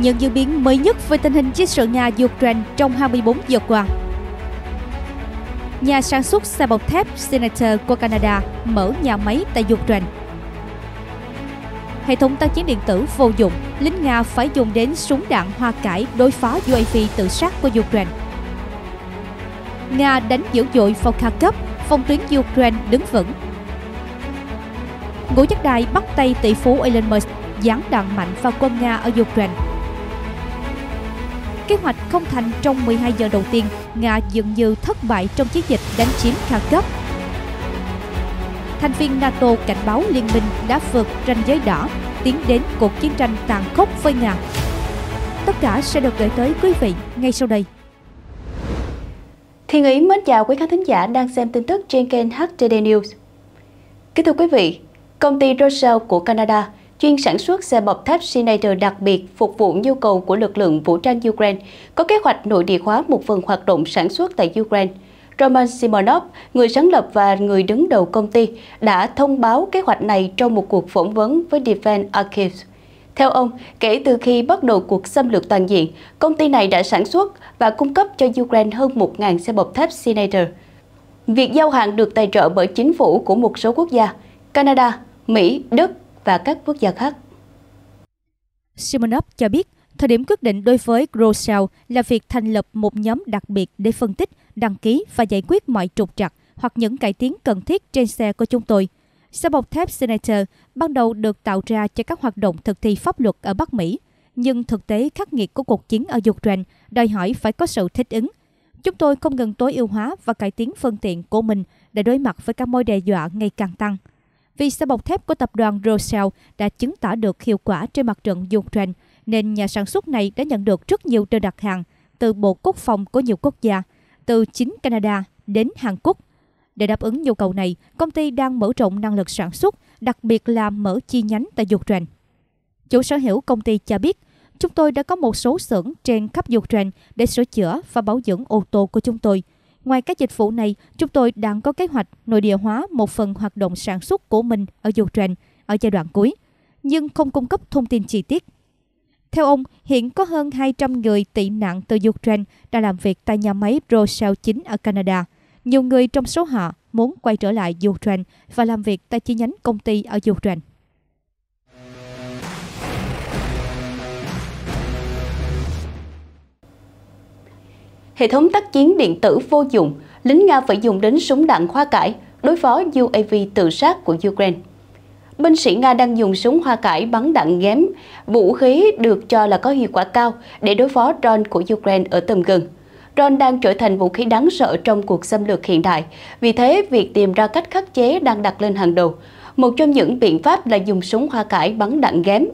những diễn biến mới nhất về tình hình chiến sự Nga-Ukraine trong 24 giờ qua. Nhà sản xuất xe bọc thép Senator của Canada mở nhà máy tại Ukraine. Hệ thống tác chiến điện tử vô dụng, lính Nga phải dùng đến súng đạn hoa cải đối phó UAV tự sát của Ukraine. Nga đánh dữ dội vào Kharkov, phong tuyến Ukraine đứng vững. Ngũ Giác Đài bắt tay tỷ phú Elon Musk giáng đạn mạnh vào quân Nga ở Ukraine Kế hoạch không thành trong 12 giờ đầu tiên, Nga dường như thất bại trong chiến dịch đánh chiếm Kharkov. Thành viên NATO cảnh báo liên minh đã vượt ranh giới đỏ, tiến đến cuộc chiến tranh tàn khốc với Nga. Tất cả sẽ được gửi tới quý vị ngay sau đây. Thiên Ý mến chào quý khán thính giả đang xem tin tức trên kênh HTD News. Kính thưa quý vị, công ty Rothschild của Canada chuyên sản xuất xe bọc thép Schneider đặc biệt phục vụ nhu cầu của lực lượng vũ trang Ukraine, có kế hoạch nội địa hóa một phần hoạt động sản xuất tại Ukraine. Roman Simonov, người sáng lập và người đứng đầu công ty, đã thông báo kế hoạch này trong một cuộc phỏng vấn với Defense Archives. Theo ông, kể từ khi bắt đầu cuộc xâm lược toàn diện, công ty này đã sản xuất và cung cấp cho Ukraine hơn 1.000 xe bọc thép Schneider. Việc giao hàng được tài trợ bởi chính phủ của một số quốc gia, Canada, Mỹ, Đức, và các quốc gia khác. Simonov cho biết, thời điểm quyết định đối với Grosel là việc thành lập một nhóm đặc biệt để phân tích, đăng ký và giải quyết mọi trục trặc hoặc những cải tiến cần thiết trên xe của chúng tôi. Xe bọc thép Senator ban đầu được tạo ra cho các hoạt động thực thi pháp luật ở Bắc Mỹ, nhưng thực tế khắc nghiệt của cuộc chiến ở Ukraine đòi hỏi phải có sự thích ứng. Chúng tôi không ngừng tối ưu hóa và cải tiến phương tiện của mình để đối mặt với các mối đe dọa ngày càng tăng. Vì xe bọc thép của tập đoàn Rosell đã chứng tỏ được hiệu quả trên mặt trận Ukraine, nên nhà sản xuất này đã nhận được rất nhiều đơn đặt hàng từ Bộ Quốc phòng của nhiều quốc gia, từ chính Canada đến Hàn Quốc. Để đáp ứng nhu cầu này, công ty đang mở rộng năng lực sản xuất, đặc biệt là mở chi nhánh tại Ukraine. Chủ sở hữu công ty cho biết, chúng tôi đã có một số xưởng trên khắp Ukraine để sửa chữa và bảo dưỡng ô tô của chúng tôi – Ngoài các dịch vụ này, chúng tôi đang có kế hoạch nội địa hóa một phần hoạt động sản xuất của mình ở Ukraine ở giai đoạn cuối, nhưng không cung cấp thông tin chi tiết. Theo ông, hiện có hơn 200 người tị nạn từ Ukraine đã làm việc tại nhà máy Rosal 9 ở Canada. Nhiều người trong số họ muốn quay trở lại Ukraine và làm việc tại chi nhánh công ty ở Ukraine. hệ thống tác chiến điện tử vô dụng, lính Nga phải dùng đến súng đạn hoa cải đối phó UAV tự sát của Ukraine. Binh sĩ Nga đang dùng súng hoa cải bắn đạn ghém, vũ khí được cho là có hiệu quả cao để đối phó drone của Ukraine ở tầm gần. Drone đang trở thành vũ khí đáng sợ trong cuộc xâm lược hiện đại, vì thế việc tìm ra cách khắc chế đang đặt lên hàng đầu. Một trong những biện pháp là dùng súng hoa cải bắn đạn ghém.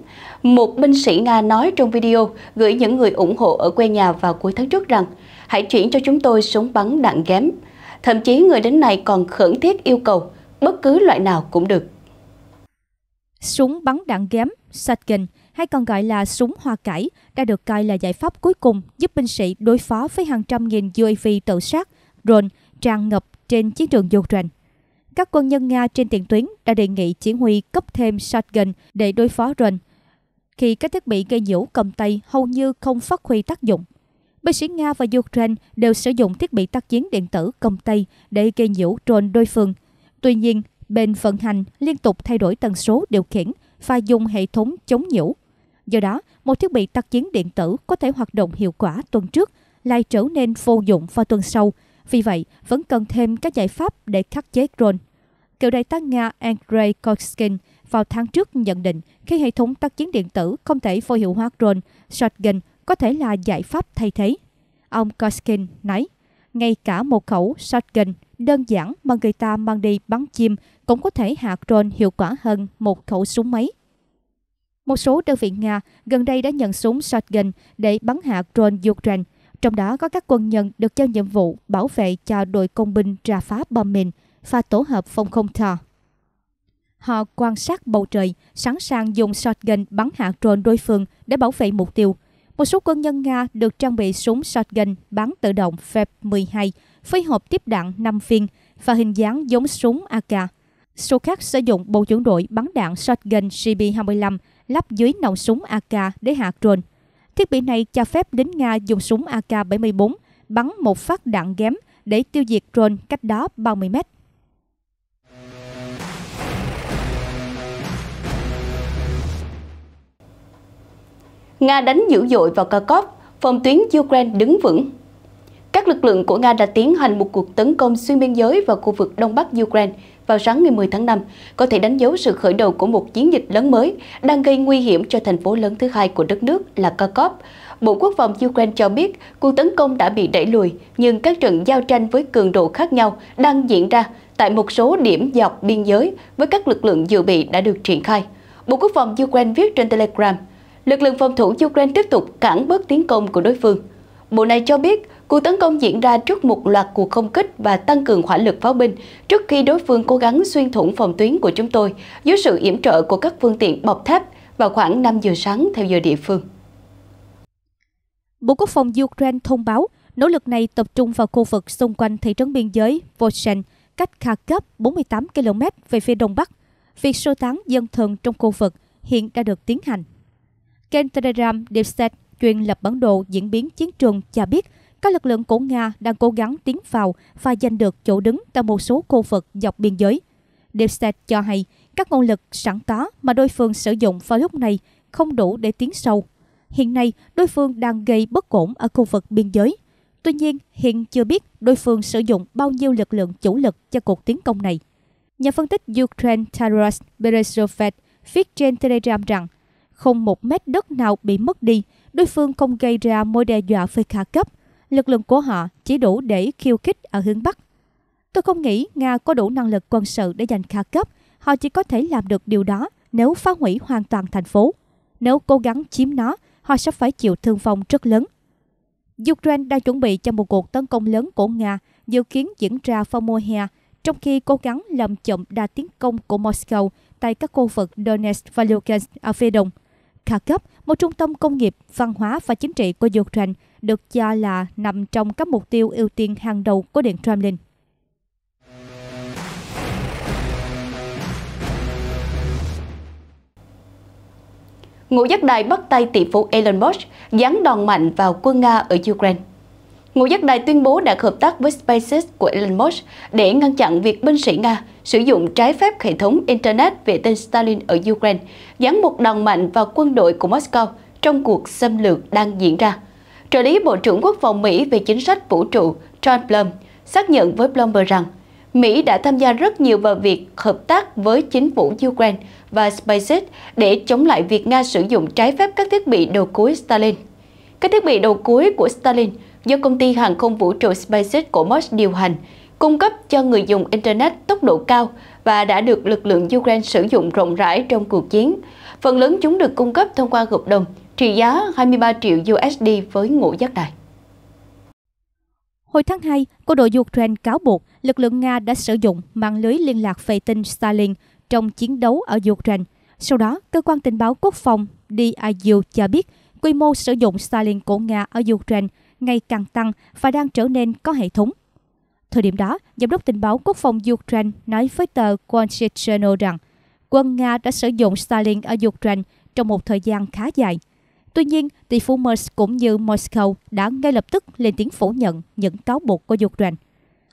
Một binh sĩ Nga nói trong video gửi những người ủng hộ ở quê nhà vào cuối tháng trước rằng hãy chuyển cho chúng tôi súng bắn đạn ghém. Thậm chí người đến này còn khẩn thiết yêu cầu bất cứ loại nào cũng được. Súng bắn đạn ghém, shotgun hay còn gọi là súng hoa cải đã được coi là giải pháp cuối cùng giúp binh sĩ đối phó với hàng trăm nghìn UAV tự sát, drone tràn ngập trên chiến trường Ukraine. Các quân nhân Nga trên tiền tuyến đã đề nghị chỉ huy cấp thêm shotgun để đối phó drone, khi các thiết bị gây nhiễu cầm tay hầu như không phát huy tác dụng. Binh sĩ Nga và Ukraine đều sử dụng thiết bị tác chiến điện tử công tây để gây nhiễu drone đối phương. Tuy nhiên, bên vận hành liên tục thay đổi tần số điều khiển và dùng hệ thống chống nhiễu. Do đó, một thiết bị tác chiến điện tử có thể hoạt động hiệu quả tuần trước lại trở nên vô dụng vào tuần sau. Vì vậy, vẫn cần thêm các giải pháp để khắc chế drone. Cựu đại tá Nga Andrei Korskin vào tháng trước nhận định khi hệ thống tác chiến điện tử không thể vô hiệu hóa drone, shotgun có thể là giải pháp thay thế. Ông Koskin nói, ngay cả một khẩu shotgun đơn giản mà người ta mang đi bắn chim cũng có thể hạ drone hiệu quả hơn một khẩu súng máy. Một số đơn vị Nga gần đây đã nhận súng shotgun để bắn hạ drone Ukraine, trong đó có các quân nhân được cho nhiệm vụ bảo vệ cho đội công binh ra phá bom mìn và tổ hợp phòng không thò. Họ quan sát bầu trời, sẵn sàng dùng shotgun bắn hạ drone đối phương để bảo vệ mục tiêu, một số quân nhân Nga được trang bị súng shotgun bắn tự động FEB-12 với hộp tiếp đạn 5 viên và hình dáng giống súng AK. Số khác sử dụng bộ chuẩn đội bắn đạn shotgun CB-25 lắp dưới nòng súng AK để hạ drone. Thiết bị này cho phép lính Nga dùng súng AK-74 bắn một phát đạn ghém để tiêu diệt drone cách đó 30 mét. Nga đánh dữ dội vào Kharkov, phòng tuyến Ukraine đứng vững. Các lực lượng của Nga đã tiến hành một cuộc tấn công xuyên biên giới vào khu vực Đông Bắc Ukraine vào sáng ngày 10 tháng 5, có thể đánh dấu sự khởi đầu của một chiến dịch lớn mới đang gây nguy hiểm cho thành phố lớn thứ hai của đất nước là Kharkov. Bộ Quốc phòng Ukraine cho biết cuộc tấn công đã bị đẩy lùi, nhưng các trận giao tranh với cường độ khác nhau đang diễn ra tại một số điểm dọc biên giới với các lực lượng dự bị đã được triển khai. Bộ Quốc phòng Ukraine viết trên Telegram – lực lượng phòng thủ Ukraine tiếp tục cản bước tiến công của đối phương. Bộ này cho biết, cuộc tấn công diễn ra trước một loạt cuộc không kích và tăng cường hỏa lực pháo binh trước khi đối phương cố gắng xuyên thủng phòng tuyến của chúng tôi dưới sự yểm trợ của các phương tiện bọc thép vào khoảng 5 giờ sáng theo giờ địa phương. Bộ Quốc phòng Ukraine thông báo nỗ lực này tập trung vào khu vực xung quanh thị trấn biên giới Volchen, cách Kharkiv 48 km về phía đông bắc. Việc sơ tán dân thường trong khu vực hiện đã được tiến hành. Kênh Telegram DeepSet chuyên lập bản đồ diễn biến chiến trường cho biết các lực lượng của Nga đang cố gắng tiến vào và giành được chỗ đứng tại một số khu vực dọc biên giới. DeepSet cho hay các nguồn lực sẵn có mà đối phương sử dụng vào lúc này không đủ để tiến sâu. Hiện nay, đối phương đang gây bất ổn ở khu vực biên giới. Tuy nhiên, hiện chưa biết đối phương sử dụng bao nhiêu lực lượng chủ lực cho cuộc tiến công này. Nhà phân tích Ukraine Taras Berezovet viết trên Telegram rằng không một mét đất nào bị mất đi, đối phương không gây ra mối đe dọa về khả cấp. Lực lượng của họ chỉ đủ để khiêu khích ở hướng Bắc. Tôi không nghĩ Nga có đủ năng lực quân sự để giành khả cấp. Họ chỉ có thể làm được điều đó nếu phá hủy hoàn toàn thành phố. Nếu cố gắng chiếm nó, họ sẽ phải chịu thương vong rất lớn. Ukraine đang chuẩn bị cho một cuộc tấn công lớn của Nga dự kiến diễn ra vào mùa hè, trong khi cố gắng làm chậm đa tiến công của Moscow tại các khu vực Donetsk và Lugansk ở phía đông. Kharkov, một trung tâm công nghiệp, văn hóa và chính trị của Ukraine, được cho là nằm trong các mục tiêu ưu tiên hàng đầu của Điện Kremlin. Ngũ giác đài bắt tay tỷ phú Elon Musk gián đòn mạnh vào quân Nga ở Ukraine. Ngũ Giác Đài tuyên bố đã hợp tác với SpaceX của Elon Musk để ngăn chặn việc binh sĩ Nga sử dụng trái phép hệ thống Internet vệ tinh Stalin ở Ukraine, gắn một đòn mạnh vào quân đội của Moscow trong cuộc xâm lược đang diễn ra. Trợ lý Bộ trưởng Quốc phòng Mỹ về chính sách vũ trụ John Blum xác nhận với Bloomberg rằng Mỹ đã tham gia rất nhiều vào việc hợp tác với chính phủ Ukraine và SpaceX để chống lại việc Nga sử dụng trái phép các thiết bị đầu cuối Stalin. Các thiết bị đầu cuối của Stalin – do công ty hàng không vũ trụ SpaceX của Musk điều hành, cung cấp cho người dùng Internet tốc độ cao và đã được lực lượng Ukraine sử dụng rộng rãi trong cuộc chiến. Phần lớn chúng được cung cấp thông qua hợp đồng trị giá 23 triệu USD với ngũ giác đài. Hồi tháng 2, quân đội Ukraine cáo buộc lực lượng Nga đã sử dụng mạng lưới liên lạc vệ tinh Starlink trong chiến đấu ở Ukraine. Sau đó, cơ quan tình báo quốc phòng DIU cho biết quy mô sử dụng Starlink của Nga ở Ukraine ngày càng tăng và đang trở nên có hệ thống. Thời điểm đó, Giám đốc tình báo quốc phòng Ukraine nói với tờ Wall Street Journal rằng quân Nga đã sử dụng Stalin ở Ukraine trong một thời gian khá dài. Tuy nhiên, tỷ phú Musk cũng như Moscow đã ngay lập tức lên tiếng phủ nhận những cáo buộc của Ukraine.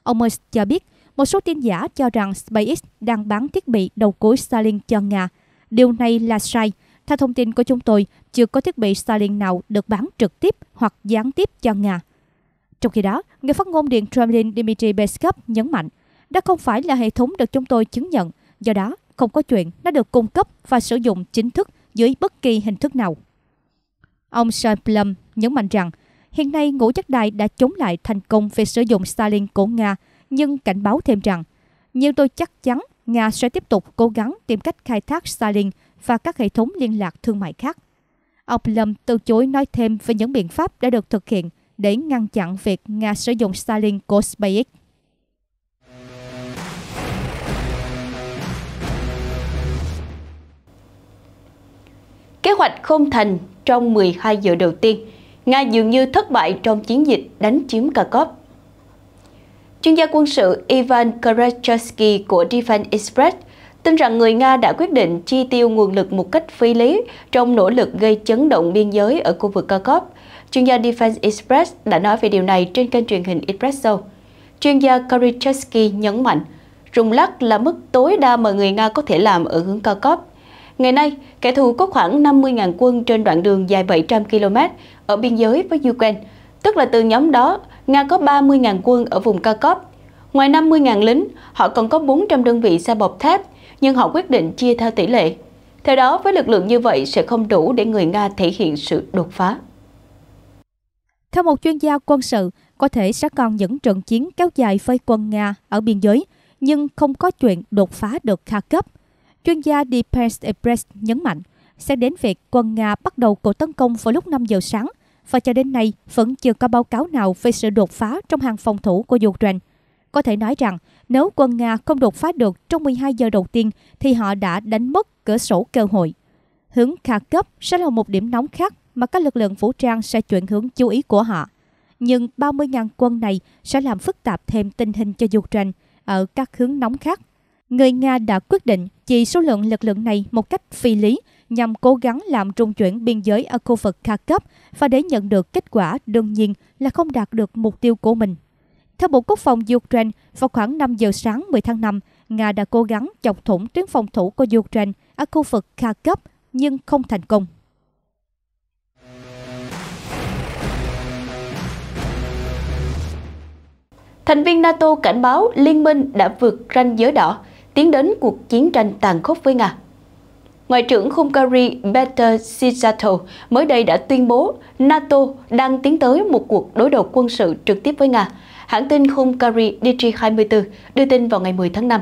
Ông Musk cho biết một số tin giả cho rằng SpaceX đang bán thiết bị đầu cuối Starlink cho Nga. Điều này là sai theo thông tin của chúng tôi, chưa có thiết bị Starlink nào được bán trực tiếp hoặc gián tiếp cho Nga. Trong khi đó, người phát ngôn Điện Kremlin Dmitry Peskov nhấn mạnh, đó không phải là hệ thống được chúng tôi chứng nhận, do đó không có chuyện nó được cung cấp và sử dụng chính thức dưới bất kỳ hình thức nào. Ông Sean Plum nhấn mạnh rằng, hiện nay ngũ chất đài đã chống lại thành công về sử dụng Starlink của Nga, nhưng cảnh báo thêm rằng, nhưng tôi chắc chắn Nga sẽ tiếp tục cố gắng tìm cách khai thác Starlink và các hệ thống liên lạc thương mại khác. Ông Lâm từ chối nói thêm về những biện pháp đã được thực hiện để ngăn chặn việc Nga sử dụng Starlink của SpaceX. Kế hoạch không thành trong 12 giờ đầu tiên, Nga dường như thất bại trong chiến dịch đánh chiếm Kharkov. Chuyên gia quân sự Ivan Karachevsky của Defense Express – tin rằng người Nga đã quyết định chi tiêu nguồn lực một cách phi lý trong nỗ lực gây chấn động biên giới ở khu vực Kharkov. Chuyên gia Defense Express đã nói về điều này trên kênh truyền hình Expresso. Chuyên gia Korychevsky nhấn mạnh, rung lắc là mức tối đa mà người Nga có thể làm ở hướng Kharkov. Ngày nay, kẻ thù có khoảng 50.000 quân trên đoạn đường dài 700 km ở biên giới với Ukraine, tức là từ nhóm đó, Nga có 30.000 quân ở vùng Kharkov. Ngoài 50.000 lính, họ còn có 400 đơn vị xe bọc thép nhưng họ quyết định chia theo tỷ lệ. Theo đó, với lực lượng như vậy sẽ không đủ để người Nga thể hiện sự đột phá. Theo một chuyên gia quân sự, có thể sẽ còn những trận chiến kéo dài phơi quân Nga ở biên giới, nhưng không có chuyện đột phá được cấp. Chuyên gia Defense Express nhấn mạnh sẽ đến việc quân Nga bắt đầu cuộc tấn công vào lúc 5 giờ sáng và cho đến nay vẫn chưa có báo cáo nào về sự đột phá trong hàng phòng thủ của Ukraine. Có thể nói rằng, nếu quân Nga không đột phá được trong 12 giờ đầu tiên thì họ đã đánh mất cửa sổ cơ hội. Hướng Kharkov sẽ là một điểm nóng khác mà các lực lượng vũ trang sẽ chuyển hướng chú ý của họ. Nhưng 30.000 quân này sẽ làm phức tạp thêm tình hình cho dục tranh ở các hướng nóng khác. Người Nga đã quyết định chỉ số lượng lực lượng này một cách phi lý nhằm cố gắng làm trung chuyển biên giới ở khu vực Kharkov và để nhận được kết quả đương nhiên là không đạt được mục tiêu của mình. Theo Bộ Quốc phòng Ukraine, vào khoảng 5 giờ sáng 10 tháng 5, Nga đã cố gắng chọc thủng tuyến phòng thủ của Ukraine ở khu vực Kharkov nhưng không thành công. Thành viên NATO cảnh báo liên minh đã vượt ranh giới đỏ, tiến đến cuộc chiến tranh tàn khốc với Nga. Ngoại trưởng Hungary Peter Szijjarto mới đây đã tuyên bố NATO đang tiến tới một cuộc đối đầu quân sự trực tiếp với Nga hãng tin Hungary DG24 đưa tin vào ngày 10 tháng 5.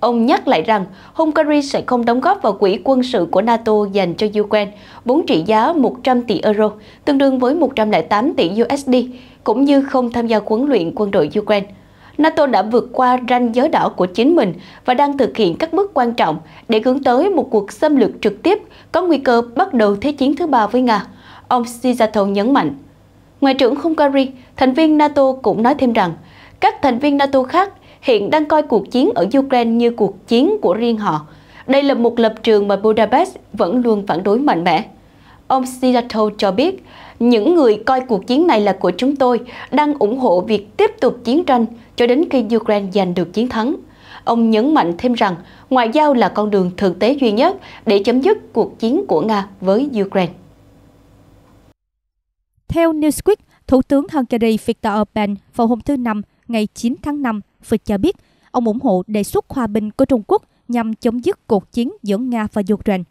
Ông nhắc lại rằng Hungary sẽ không đóng góp vào quỹ quân sự của NATO dành cho Ukraine, vốn trị giá 100 tỷ euro, tương đương với 108 tỷ USD, cũng như không tham gia huấn luyện quân đội Ukraine. NATO đã vượt qua ranh giới đỏ của chính mình và đang thực hiện các bước quan trọng để hướng tới một cuộc xâm lược trực tiếp có nguy cơ bắt đầu Thế chiến thứ ba với Nga. Ông Sizato nhấn mạnh. Ngoại trưởng Hungary, thành viên NATO cũng nói thêm rằng các thành viên NATO khác hiện đang coi cuộc chiến ở Ukraine như cuộc chiến của riêng họ. Đây là một lập trường mà Budapest vẫn luôn phản đối mạnh mẽ. Ông Sidato cho biết, những người coi cuộc chiến này là của chúng tôi đang ủng hộ việc tiếp tục chiến tranh cho đến khi Ukraine giành được chiến thắng. Ông nhấn mạnh thêm rằng ngoại giao là con đường thực tế duy nhất để chấm dứt cuộc chiến của Nga với Ukraine. Theo Newsweek, Thủ tướng Hungary Viktor Orbán vào hôm thứ Năm, ngày 9 tháng 5, vừa cho biết ông ủng hộ đề xuất hòa bình của Trung Quốc nhằm chấm dứt cuộc chiến giữa Nga và Ukraine.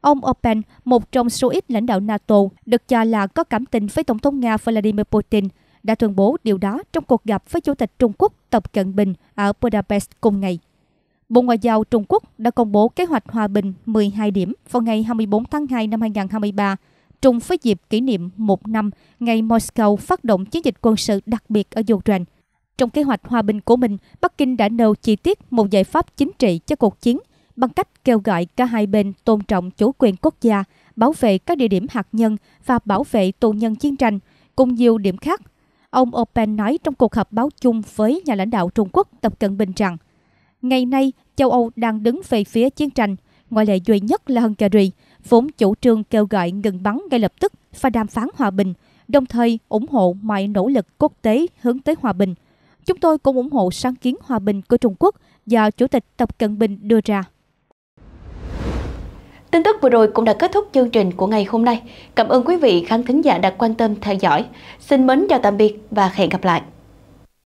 Ông Orbán, một trong số ít lãnh đạo NATO được cho là có cảm tình với Tổng thống Nga Vladimir Putin, đã tuyên bố điều đó trong cuộc gặp với Chủ tịch Trung Quốc Tập Cận Bình ở Budapest cùng ngày. Bộ Ngoại giao Trung Quốc đã công bố kế hoạch hòa bình 12 điểm vào ngày 24 tháng 2 năm 2023 trùng với dịp kỷ niệm một năm ngày Moscow phát động chiến dịch quân sự đặc biệt ở Ukraine. Trong kế hoạch hòa bình của mình, Bắc Kinh đã nêu chi tiết một giải pháp chính trị cho cuộc chiến bằng cách kêu gọi cả hai bên tôn trọng chủ quyền quốc gia, bảo vệ các địa điểm hạt nhân và bảo vệ tù nhân chiến tranh, cùng nhiều điểm khác. Ông Open nói trong cuộc họp báo chung với nhà lãnh đạo Trung Quốc Tập Cận Bình rằng Ngày nay, châu Âu đang đứng về phía chiến tranh, ngoại lệ duy nhất là Hungary, vốn chủ trương kêu gọi ngừng bắn ngay lập tức và đàm phán hòa bình, đồng thời ủng hộ mọi nỗ lực quốc tế hướng tới hòa bình. Chúng tôi cũng ủng hộ sáng kiến hòa bình của Trung Quốc do Chủ tịch Tập Cận Bình đưa ra. Tin tức vừa rồi cũng đã kết thúc chương trình của ngày hôm nay. Cảm ơn quý vị khán thính giả đã quan tâm theo dõi. Xin mến chào tạm biệt và hẹn gặp lại.